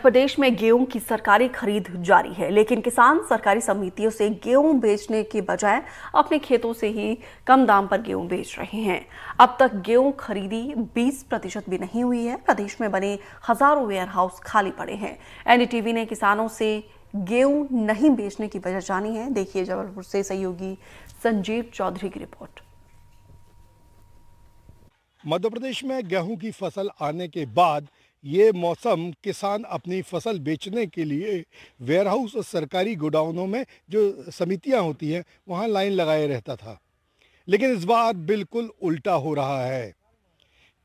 प्रदेश में गेहूं की सरकारी खरीद जारी है लेकिन किसान सरकारी समितियों से गेहूं बेचने के बजाय अपने खेतों से ही कम दाम पर गेहूं बेच रहे हैं अब तक गेहूं खरीदी 20 प्रतिशत भी नहीं हुई है प्रदेश में बने हजारों वेयर हाउस खाली पड़े हैं एनडीटीवी ने किसानों से गेहूं नहीं बेचने की वजह जानी है देखिए जबलपुर से सहयोगी संजीव चौधरी की रिपोर्ट मध्य प्रदेश में गेहूं की फसल आने के बाद ये मौसम किसान अपनी फसल बेचने के लिए वेयरहाउस और सरकारी गोडाउनों में जो समितियां होती हैं वहां लाइन लगाए रहता था लेकिन इस बार बिल्कुल उल्टा हो रहा है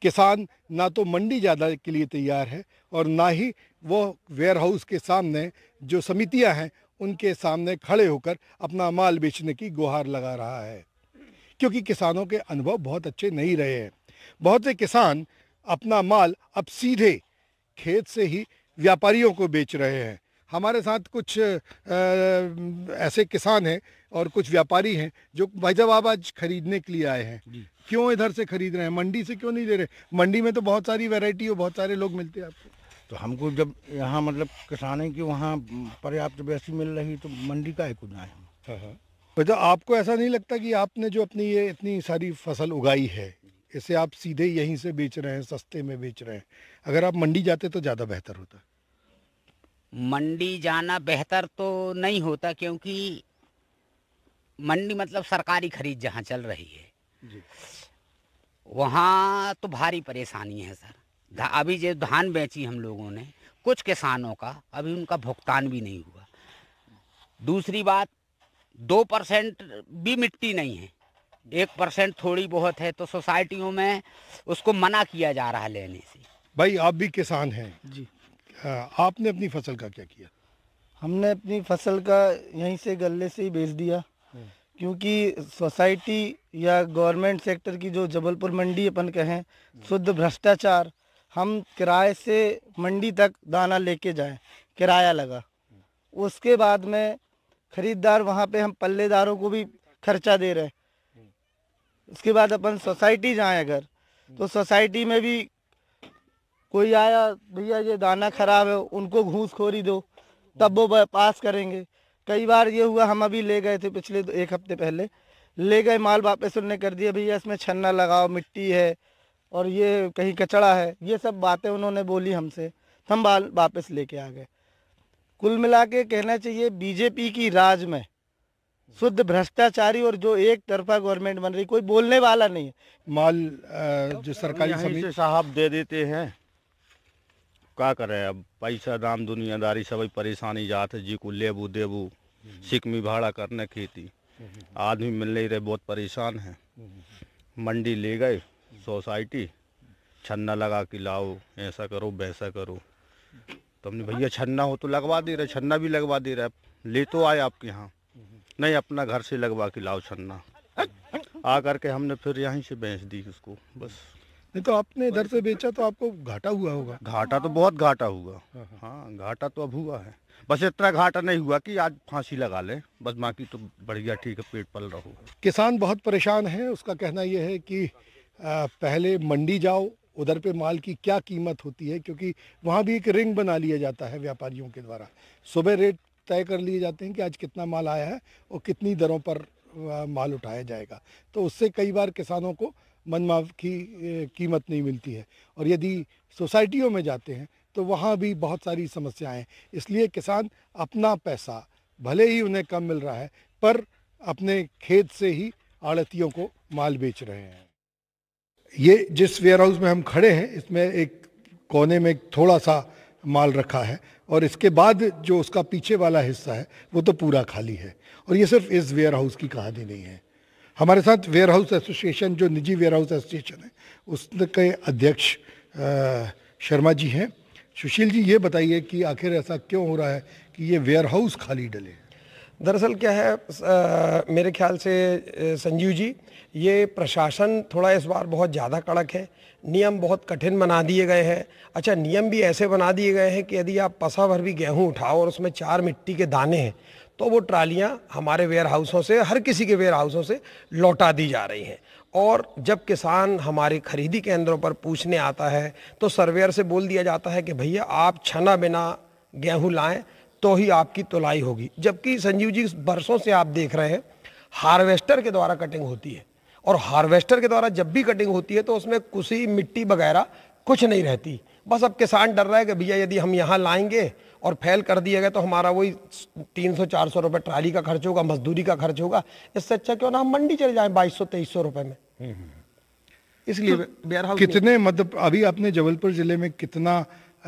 किसान ना तो मंडी ज़्यादा के लिए तैयार है और ना ही वो वेयरहाउस के सामने जो समितियां हैं उनके सामने खड़े होकर अपना माल बेचने की गुहार लगा रहा है क्योंकि किसानों के अनुभव बहुत अच्छे नहीं रहे हैं बहुत से किसान अपना माल अब सीधे खेत से ही व्यापारियों को बेच रहे हैं हमारे साथ कुछ ऐसे किसान हैं और कुछ व्यापारी हैं जो भाई जब आज खरीदने के लिए आए हैं क्यों इधर से खरीद रहे हैं मंडी से क्यों नहीं ले रहे मंडी में तो बहुत सारी वैरायटी और बहुत सारे लोग मिलते हैं आपको तो हमको जब यहाँ मतलब है की वहाँ पर्याप्त वैसी मिल रही तो मंडी का एक आए हम हाँ, हाँ। आपको ऐसा नहीं लगता कि आपने जो अपनी ये इतनी सारी फसल उगाई है इसे आप सीधे यहीं से बेच रहे हैं सस्ते में बेच रहे हैं अगर आप मंडी जाते तो ज़्यादा बेहतर होता मंडी जाना बेहतर तो नहीं होता क्योंकि मंडी मतलब सरकारी खरीद जहाँ चल रही है वहाँ तो भारी परेशानी है सर अभी जो धान बेची हम लोगों ने कुछ किसानों का अभी उनका भुगतान भी नहीं हुआ दूसरी बात दो परसेंट भी मिट्टी नहीं है एक परसेंट थोड़ी बहुत है तो सोसाइटियों में उसको मना किया जा रहा है लेने से भाई आप भी किसान हैं जी आ, आपने अपनी फसल का क्या किया हमने अपनी फसल का यहीं से गले से ही बेच दिया हम्म। क्योंकि सोसाइटी या गवर्नमेंट सेक्टर की जो जबलपुर मंडी अपन कहें शुद्ध भ्रष्टाचार हम किराए से मंडी तक दाना लेके जाएं किराया लगा उसके बाद में ख़रीदार वहाँ पे हम पल्लेदारों को भी खर्चा दे रहे हैं उसके बाद अपन सोसाइटी जाए अगर तो सोसाइटी में भी कोई आया भैया ये दाना खराब है उनको घूसखोरी दो तब वो पास करेंगे कई बार ये हुआ हम अभी ले गए थे पिछले एक हफ्ते पहले ले गए माल वापस उनने कर दिया भैया इसमें छन्ना लगाओ मिट्टी है और ये कहीं कचड़ा है ये सब बातें उन्होंने बोली हमसे हम वापस लेके आ गए कुल मिला के कहना चाहिए बीजेपी की राज में शुद्ध भ्रष्टाचारी और जो एक तरफा गवर्नमेंट बन रही कोई बोलने वाला नहीं है माल जो सरकारी समिति साहब दे देते हैं क्या करें अब पैसा दाम दुनियादारी सब परेशानी जात है जी को लेबू देबू सिकमी भाड़ा करने खेती आदमी मिल नहीं रहे बहुत परेशान है मंडी ले गए सोसाइटी छन्ना लगा के लाओ ऐसा करो वैसा करो तो भैया छन्ना हो तो लगवा दे रहे छन्ना भी लगवा दे रहे ले तो आए आपके यहाँ नहीं अपना घर से लगवा के लाओ छन्ना आ करके हमने फिर यहीं से बेच दी उसको बस नहीं तो आपने इधर से बेचा तो आपको घाटा हुआ होगा घाटा तो बहुत घाटा हुआ हाँ घाटा तो अब हुआ है बस इतना घाटा नहीं हुआ कि आज फांसी लगा ले बस बाकी तो बढ़िया ठीक है पेट पल रहो किसान बहुत परेशान है उसका कहना यह है कि पहले मंडी जाओ उधर पे माल की क्या कीमत होती है क्योंकि वहाँ भी एक रिंग बना लिया जाता है व्यापारियों के द्वारा सुबह रेट तय कर लिए जाते हैं कि आज कितना माल आया है और कितनी दरों पर माल उठाया जाएगा तो उससे कई बार किसानों को मनमाव की कीमत नहीं मिलती है और यदि सोसाइटियों में जाते हैं तो वहाँ भी बहुत सारी समस्याएं हैं इसलिए किसान अपना पैसा भले ही उन्हें कम मिल रहा है पर अपने खेत से ही आड़तियों को माल बेच रहे हैं ये जिस वेयर हाउस में हम खड़े हैं इसमें एक कोने में थोड़ा सा माल रखा है और इसके बाद जो उसका पीछे वाला हिस्सा है वो तो पूरा खाली है और ये सिर्फ इस वेयर हाउस की कहानी नहीं है हमारे साथ वेयर हाउस एसोसिएशन जो निजी वेयर हाउस एसोसिएशन है उसके अध्यक्ष शर्मा जी हैं सुशील जी ये बताइए कि आखिर ऐसा क्यों हो रहा है कि ये वेयर हाउस खाली डले हैं दरअसल क्या है आ, मेरे ख्याल से संजीव जी ये प्रशासन थोड़ा इस बार बहुत ज़्यादा कड़क है नियम बहुत कठिन बना दिए गए हैं अच्छा नियम भी ऐसे बना दिए गए हैं कि यदि आप पसा भर भी गेहूँ उठाओ और उसमें चार मिट्टी के दाने हैं तो वो ट्रालियाँ हमारे वेयर हाउसों से हर किसी के वेयर हाउसों से लौटा दी जा रही हैं और जब किसान हमारे खरीदी केंद्रों पर पूछने आता है तो सर्वेयर से बोल दिया जाता है कि भैया आप छना बिना गेहूँ लाएँ तो ही आपकी तुलाई होगी जबकि संजीव जी बरसों से आप देख रहे हैं हार्वेस्टर के द्वारा कटिंग होती है और हार्वेस्टर के द्वारा जब भी कटिंग होती है तो उसमें कुछ मिट्टी वगैरह कुछ नहीं रहती बस अब किसान डर रहा है कि भैया यदि हम यहाँ लाएंगे और फैल कर दिया गया तो हमारा वही 300-400 चार सौ रुपये ट्राली का खर्च होगा मजदूरी का खर्च होगा इससे अच्छा क्यों ना हम मंडी चले जाएं बाईस सौ तेईस सौ रुपये में हम्म, हम्म। इसलिए तो कितने मध्य मतलब अभी आपने जबलपुर जिले में कितना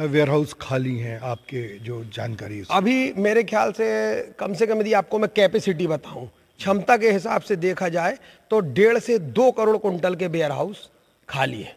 वेयर हाउस खाली हैं आपके जो जानकारी अभी मेरे ख्याल से कम से कम यदि आपको मैं कैपेसिटी बताऊं क्षमता के हिसाब से देखा जाए तो डेढ़ से दो करोड़ कुंटल के वेयर हाउस खाली है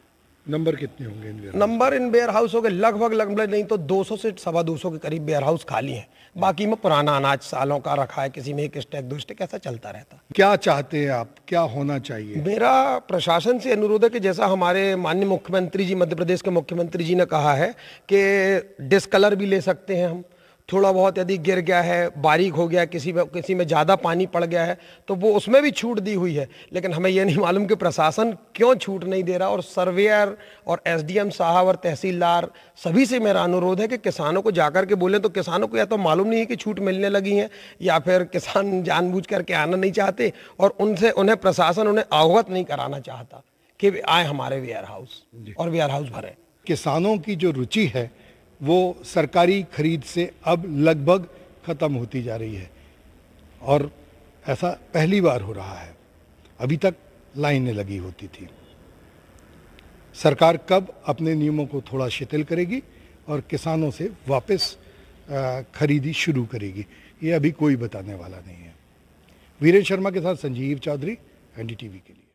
नंबर कितने होंगे नंबर इन वेयर हाउस हो गए लगभग लगभग मतलब नहीं तो 200 से सवा दो के करीब वेयर हाउस खाली हैं बाकी में पुराना अनाज सालों का रखा है किसी में एक स्टैक दो स्टैक ऐसा चलता रहता क्या चाहते हैं आप क्या होना चाहिए मेरा प्रशासन से अनुरोध है कि जैसा हमारे माननीय मुख्यमंत्री जी मध्य प्रदेश के मुख्यमंत्री जी ने कहा है कि डिस्कलर भी ले सकते हैं हम थोड़ा बहुत यदि गिर गया है बारीक हो गया किसी में किसी में ज़्यादा पानी पड़ गया है तो वो उसमें भी छूट दी हुई है लेकिन हमें यह नहीं मालूम कि प्रशासन क्यों छूट नहीं दे रहा और सर्वेयर और एसडीएम साहब और तहसीलदार सभी से मेरा अनुरोध है कि किसानों को जाकर के बोलें तो किसानों को या तो मालूम नहीं है कि छूट मिलने लगी है या फिर किसान जानबूझ करके आना नहीं चाहते और उनसे उन्हें प्रशासन उन्हें अवगत नहीं कराना चाहता कि आए हमारे वेयर हाउस और वेयर हाउस भरें किसानों की जो रुचि है वो सरकारी खरीद से अब लगभग ख़त्म होती जा रही है और ऐसा पहली बार हो रहा है अभी तक लाइनें लगी होती थी सरकार कब अपने नियमों को थोड़ा शिथिल करेगी और किसानों से वापस खरीदी शुरू करेगी ये अभी कोई बताने वाला नहीं है वीरेंद्र शर्मा के साथ संजीव चौधरी एनडीटीवी के लिए